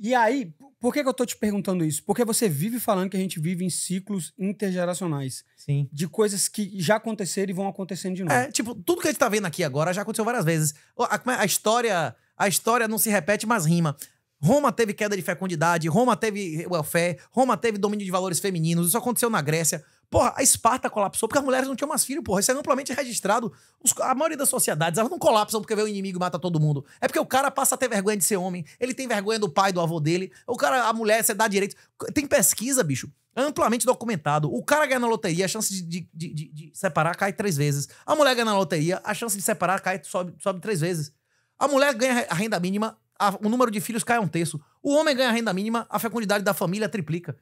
E aí, por que, que eu tô te perguntando isso? Porque você vive falando que a gente vive em ciclos intergeracionais. Sim. De coisas que já aconteceram e vão acontecendo de novo. É, tipo, tudo que a gente tá vendo aqui agora já aconteceu várias vezes. A, é, a história, a história não se repete, mas rima. Roma teve queda de fecundidade, Roma teve welfare, Roma teve domínio de valores femininos, isso aconteceu na Grécia. Porra, a Esparta colapsou porque as mulheres não tinham mais filho, porra. Isso é amplamente registrado. Os, a maioria das sociedades, elas não colapsam porque vê o inimigo e mata todo mundo. É porque o cara passa a ter vergonha de ser homem. Ele tem vergonha do pai, do avô dele. O cara, a mulher, você dá direito. Tem pesquisa, bicho. Amplamente documentado. O cara ganha na loteria, a chance de, de, de, de separar cai três vezes. A mulher ganha na loteria, a chance de separar cai, sobe, sobe três vezes. A mulher ganha a renda mínima, a, o número de filhos cai um terço. O homem ganha a renda mínima, a fecundidade da família triplica.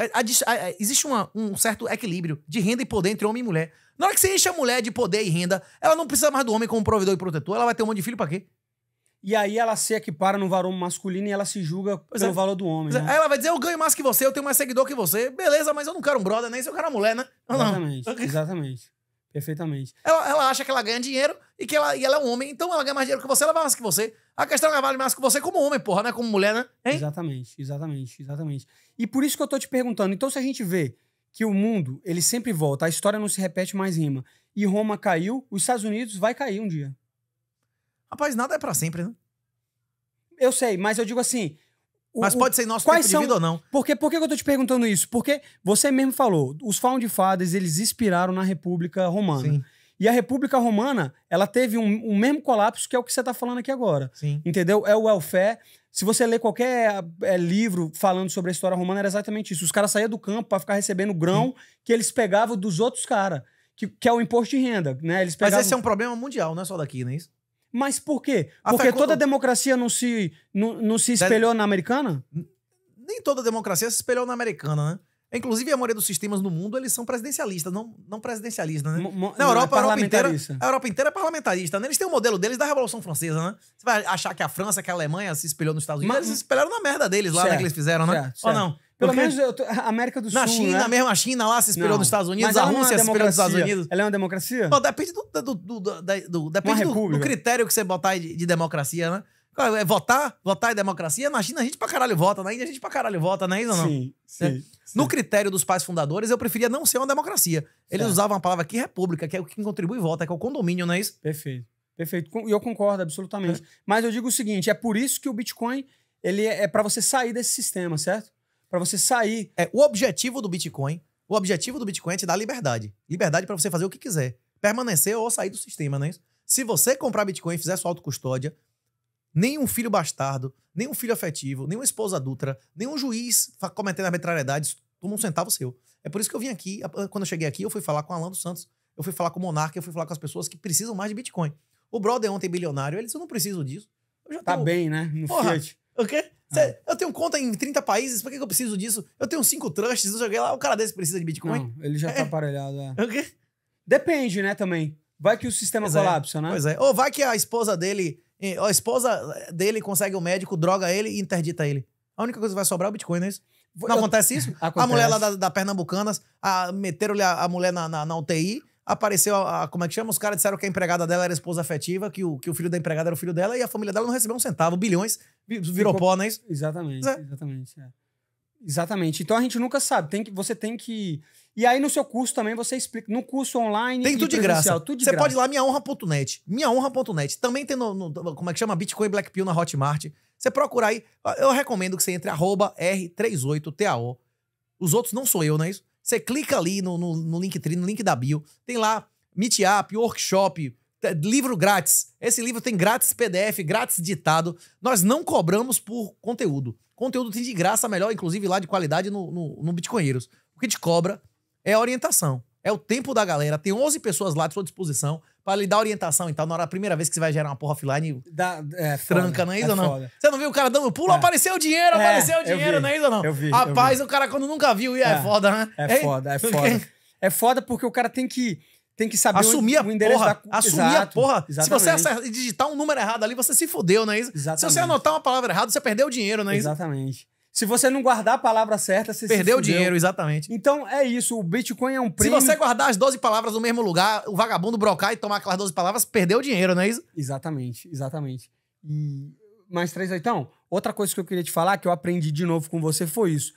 A, a, a, existe uma, um certo equilíbrio de renda e poder entre homem e mulher. Na hora que você enche a mulher de poder e renda, ela não precisa mais do homem como provedor e protetor, ela vai ter um monte de filho pra quê? E aí ela se equipara no varão masculino e ela se julga pois pelo é. valor do homem. É. Né? Aí ela vai dizer, eu ganho mais que você, eu tenho mais seguidor que você. Beleza, mas eu não quero um brother, nem se eu quero uma mulher, né? Exatamente, não. exatamente. Perfeitamente. Ela, ela acha que ela ganha dinheiro e que ela, e ela é um homem, então ela ganha mais dinheiro que você, ela vale mais que você. A questão é que ela vale mais que você como homem, porra, né? Como mulher, né? Hein? Exatamente, exatamente, exatamente. E por isso que eu tô te perguntando, então se a gente vê que o mundo, ele sempre volta, a história não se repete mais rima, e Roma caiu, os Estados Unidos vai cair um dia. Rapaz, nada é para sempre, né? Eu sei, mas eu digo assim, mas pode ser nosso quais são, vida ou não. Porque, por que eu tô te perguntando isso? Porque você mesmo falou, os Found Fathers, eles inspiraram na República Romana. Sim. E a República Romana, ela teve um, um, mesmo colapso que é o que você está falando aqui agora. Sim. Entendeu? É o welfare. Se você ler qualquer é, livro falando sobre a história romana, era exatamente isso. Os caras saíam do campo para ficar recebendo grão Sim. que eles pegavam dos outros caras, que, que, é o imposto de renda, né? Eles pegavam... Mas esse é um problema mundial, não é só daqui, não é isso? Mas por quê? Ah, Porque toda democracia não se, não, não se espelhou na americana? Nem toda democracia se espelhou na americana, né? Inclusive, a maioria dos sistemas no mundo, eles são presidencialistas, não, não presidencialistas, né? Mo na é Europa, é a, Europa inteira, a Europa inteira é parlamentarista, né? Eles têm o um modelo deles da Revolução Francesa, né? Você vai achar que a França, que a Alemanha se espelhou nos Estados Unidos, mas eles se espelharam na merda deles lá, né, certo, né? Que eles fizeram, né? Certo, certo. Ou não? Pelo Porque... menos eu tô... América do na Sul. Na China né? mesmo, a China lá se inspirou nos Estados Unidos, a é Rússia é se inspirou nos Estados Unidos. Ela é uma democracia? depende do, do, do, do, do depende do, critério que você botar de, de democracia, né? É, é votar, votar é democracia. Na China a gente pra caralho vota, na né? Índia a gente pra caralho vota, né, isso ou não. Sim, é. sim, sim. No critério dos pais fundadores, eu preferia não ser uma democracia. Eles certo. usavam a palavra aqui república, que é o que contribui e vota, que é o condomínio, não é isso? Perfeito, perfeito. E eu concordo absolutamente. É. Mas eu digo o seguinte, é por isso que o Bitcoin ele é para você sair desse sistema, certo? para você sair. É, o objetivo do Bitcoin, o objetivo do Bitcoin é te dar liberdade. Liberdade para você fazer o que quiser. Permanecer ou sair do sistema, não é isso? Se você comprar Bitcoin e fizer sua autocustódia, nenhum filho bastardo, nenhum filho afetivo, nenhuma esposa adulta, nenhum juiz cometendo arbitrariedade, toma um centavo seu. É por isso que eu vim aqui, quando eu cheguei aqui, eu fui falar com o Alan dos Santos, eu fui falar com o Monarca, eu fui falar com as pessoas que precisam mais de Bitcoin. O brother ontem bilionário, ele disse, eu não preciso disso. Eu já tá tenho... bem, né? No Porra, Fiat. O quê? Ah. Cê, eu tenho conta em 30 países, por que, que eu preciso disso? Eu tenho cinco trusts, eu joguei lá. O cara desse precisa de Bitcoin? Não, ele já tá é. tá aparelhado, é. O quê? Depende, né, também. Vai que o sistema pois é, colapsa, é. né? Pois é. Ou vai que a esposa dele... A esposa dele consegue o um médico, droga ele e interdita ele. A única coisa que vai sobrar é o Bitcoin, não é isso? Não eu... acontece isso? acontece. A mulher lá da, da Pernambucanas, a, meteram a, a mulher na, na, na UTI, apareceu a, a, como é que chama? Os caras disseram que a empregada dela era esposa afetiva, que o, que o filho da empregada era o filho dela, e a família dela não recebeu um centavo, bilhões, virou Ficou... pó, não é isso? Exatamente, é. exatamente. É. Exatamente. Então a gente nunca sabe. Tem que, você tem que. E aí no seu curso também você explica. No curso online. Tem tudo de graça. Tudo de você graça. pode ir lá, minhaonra.net. Minhaonra.net. Também tem no, no, Como é que chama? Bitcoin Black Pill na Hotmart. Você procura aí. Eu recomendo que você entre R38TAO. Os outros não sou eu, não é isso? Você clica ali no, no, no Linktree, no link da bio, tem lá Meetup, workshop, livro grátis. Esse livro tem grátis PDF, grátis ditado. Nós não cobramos por conteúdo. Conteúdo tem de graça melhor, inclusive lá de qualidade no, no, no Bitcoinheiros. O que te cobra é a orientação. É o tempo da galera. Tem 11 pessoas lá à sua disposição Pra lhe dar orientação e tal. Na hora, a primeira vez que você vai gerar uma porra offline, é, tranca, não é, é isso é ou não? Foda. Você não viu o cara dando pulo? É. Apareceu o dinheiro, é, apareceu o dinheiro, vi, não é isso ou não? Eu vi. Rapaz, eu vi. o cara quando nunca viu, é, é, foda, né? É foda, é foda. É foda porque o cara tem que tem que saber assumir a o endereço porra, da... Assumir Exato, a porra. Exatamente. Se você digitar um número errado ali, você se fodeu, não é isso? Exatamente. Se você anotar uma palavra errada, você perdeu o dinheiro, não é isso? Exatamente. Se você não guardar a palavra certa, você Perdeu o dinheiro, exatamente. Então é isso, o Bitcoin é um prêmio. Se você guardar as 12 palavras no mesmo lugar, o vagabundo brocar e tomar aquelas 12 palavras, perdeu o dinheiro, não é isso? Exatamente, exatamente. E mais três então, outra coisa que eu queria te falar, que eu aprendi de novo com você, foi isso.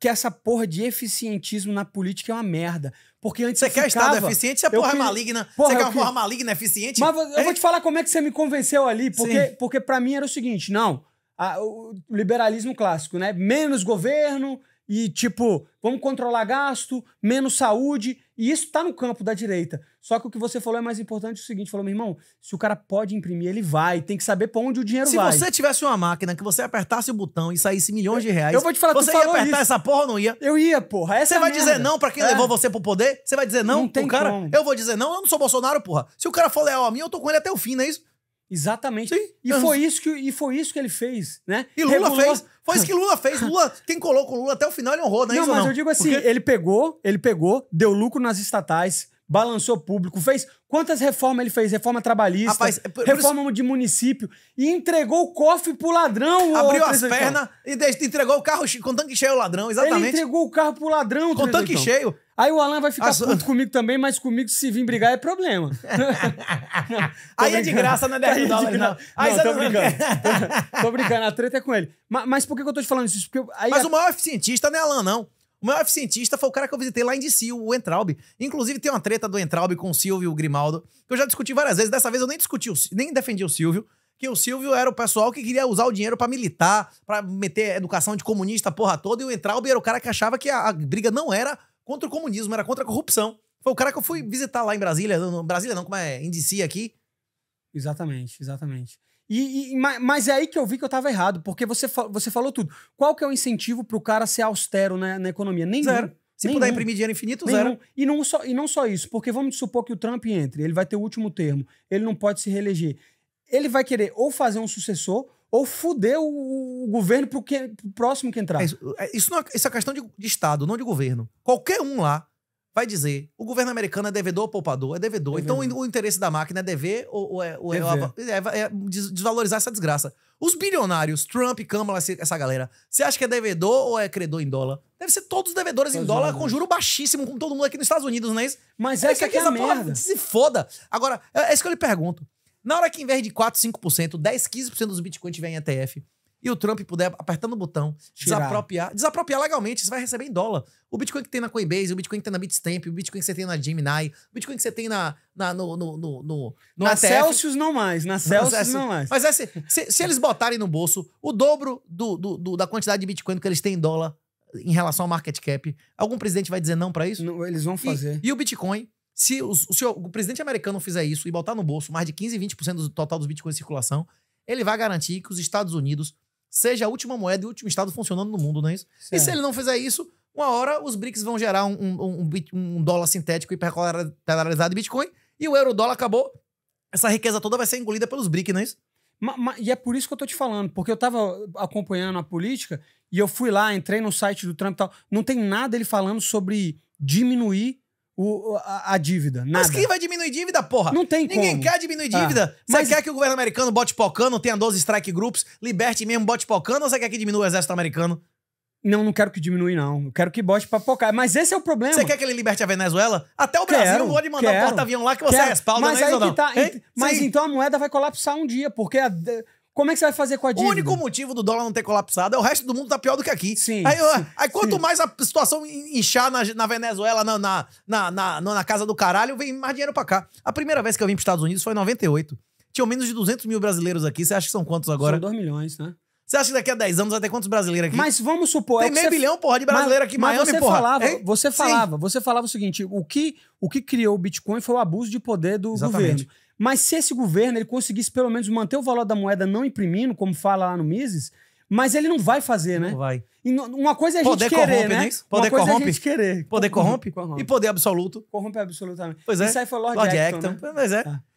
Que essa porra de eficientismo na política é uma merda. Porque antes você quer ficava, Estado eficiente, essa porra é maligna. Porra, você quer uma porra maligna eficiente? Mas eu é? vou te falar como é que você me convenceu ali, porque, porque para mim era o seguinte: não, a, o liberalismo clássico, né? Menos governo e tipo, vamos controlar gasto, menos saúde, e isso tá no campo da direita. Só que o que você falou é mais importante é o seguinte, falou, meu irmão, se o cara pode imprimir, ele vai, tem que saber para onde o dinheiro se vai. Se você tivesse uma máquina que você apertasse o botão e saísse milhões de reais, eu vou te falar, você ia apertar isso. essa porra ou não ia? Eu ia, porra. Essa você é vai merda. dizer não para quem é. levou você pro poder? Você vai dizer não, não tem cara? Como. Eu vou dizer não, eu não sou Bolsonaro, porra. Se o cara for leal a mim, eu tô com ele até o fim, não é isso? Exatamente. Sim. E, uhum. foi isso que, e foi isso que ele fez, né? E Lula Regulou... fez. Foi isso que Lula fez. Lula, quem colocou o Lula até o final, ele honrou, né? Não, é não, mas não? eu digo assim, ele pegou, ele pegou, deu lucro nas estatais, balançou público, fez quantas reformas ele fez? Reforma trabalhista, Rapaz, é por, reforma por isso... de município e entregou o cofre pro ladrão. Abriu as pernas então. e entregou o carro com tanque cheio ao ladrão, exatamente. Ele entregou o carro pro ladrão. Com tanque então. cheio. Aí o Alan vai ficar As... puto comigo também, mas comigo se vir brigar é problema. aí é de graça, não é 10 é aí não. Aí não, tô não... brincando. tô brincando, a treta é com ele. Mas, mas, por que eu tô te falando isso? Porque aí mas a... o maior cientista não é Alan, não. O maior cientista foi o cara que eu visitei lá em DC, o Entraub. Inclusive, tem uma treta do Entraub com o Silvio e o Grimaldo, que eu já discuti várias vezes. Dessa vez eu nem discuti, nem defendi o Silvio, que o Silvio era o pessoal que queria usar o dinheiro para militar, para meter educação de comunista porra toda, e o Entraub era o cara que achava que a, a briga não era contra o comunismo, era contra a corrupção. Foi o cara que eu fui visitar lá em Brasília, no, Brasília não, como é, em DC aqui. Exatamente, exatamente. E, e, mas é aí que eu vi que eu estava errado, porque você, você falou tudo. Qual que é o incentivo para o cara ser austero na, na economia? Nenhum. Zero. Se nenhum. puder imprimir dinheiro infinito, nenhum. zero. E não, só, e não só isso, porque vamos supor que o Trump entre, ele vai ter o último termo, ele não pode se reeleger. Ele vai querer ou fazer um sucessor ou fuder o, o governo para o próximo que entrar. É isso, é, isso, não é, isso é questão de, de Estado, não de governo. Qualquer um lá vai dizer: o governo americano é devedor ou poupador? É devedor. É então, devedor. Então o interesse da máquina é dever ou, ou, é, ou é, é, é, é desvalorizar essa desgraça. Os bilionários, Trump, Câmara, essa galera, você acha que é devedor ou é credor em dólar? Deve ser todos devedores em dólar com juro baixíssimo, com todo mundo aqui nos Estados Unidos, não é isso? Mas é essa que é a porra, merda. Se foda. Agora, é isso que eu lhe pergunto. Na hora que em vez de 4, 5%, 10, 15% dos bitcoins tiver em ETF, e o Trump puder, apertando o botão, desapropriar. Desapropriar legalmente, você vai receber em dólar. O Bitcoin que tem na Coinbase, o Bitcoin que tem na Bitstamp, o Bitcoin que você tem na Gemini, o Bitcoin que você tem na. na no, no, no, no na, na Celsius não mais, na Celsius não, assim, não mais. Mas assim, se, se, eles botarem no bolso o dobro do, do, do, da quantidade de Bitcoin que eles têm em dólar em relação ao market cap, algum presidente vai dizer não para isso? Não, eles vão fazer. E, e o Bitcoin, se, se o, o, presidente americano fizer isso e botar no bolso mais de 15, 20% do total dos bitcoins em circulação, ele vai garantir que os Estados Unidos seja a última moeda e o último estado funcionando no mundo, não é isso? Certo. E se ele não fizer isso, uma hora os BRICS vão gerar um, um, um, um dólar sintético hipercolarizado de Bitcoin e o euro dólar acabou. Essa riqueza toda vai ser engolida pelos BRICS, não é isso? Ma, ma, e é por isso que eu tô te falando, porque eu tava acompanhando a política e eu fui lá, entrei no site do Trump e tal. Não tem nada ele falando sobre diminuir o, a, a, dívida. Nada. Mas quem vai diminuir dívida, porra? Não tem Ninguém como. quer diminuir ah. dívida. Você mas... quer que o governo americano bote palcano, tenha 12 strike groups, liberte mesmo bote palcano ou você quer que diminua o exército americano? Não, não quero que diminua, não. Eu quero que bote pra pocar. Mas esse é o problema. Você quer que ele liberte a Venezuela? Até o Brasil quero, pode mandar um porta-avião lá que você quero. respalda, mas não é aí não? Tá, mas então a moeda vai colapsar um dia, porque a, como é que você vai fazer com a dívida? O único motivo do dólar não ter colapsado é o resto do mundo tá pior do que aqui. Sim. Aí, sim, aí quanto sim. mais a situação inchar na, na Venezuela, na, na, na, na, casa do caralho, vem mais dinheiro pra cá. A primeira vez que eu vim pros Estados Unidos foi em 98. Tinham menos de 200 mil brasileiros aqui. Você acha que são quantos agora? São 2 milhões, né? Você acha que daqui a 10 anos vai ter quantos brasileiros aqui? Mas vamos supor... Tem é meio você... bilhão, porra, de brasileiro mas, aqui em Miami, você porra. Falava, hein? você falava, Sim. você falava o seguinte, o que, o que criou o Bitcoin foi o abuso de poder do Exatamente. governo. Mas se esse governo ele conseguisse pelo menos manter o valor da moeda não imprimindo, como fala lá no Mises, mas ele não vai fazer, né? Não vai. Uma coisa é a gente poder querer, corrompe, né? né? Poder Uma é corrompe. É querer. Poder corrompe, corrompe, E poder absoluto. Corrompe absolutamente. Pois é. Isso aí foi Lord, Lord Acton, Acton né? Pois é. Ah.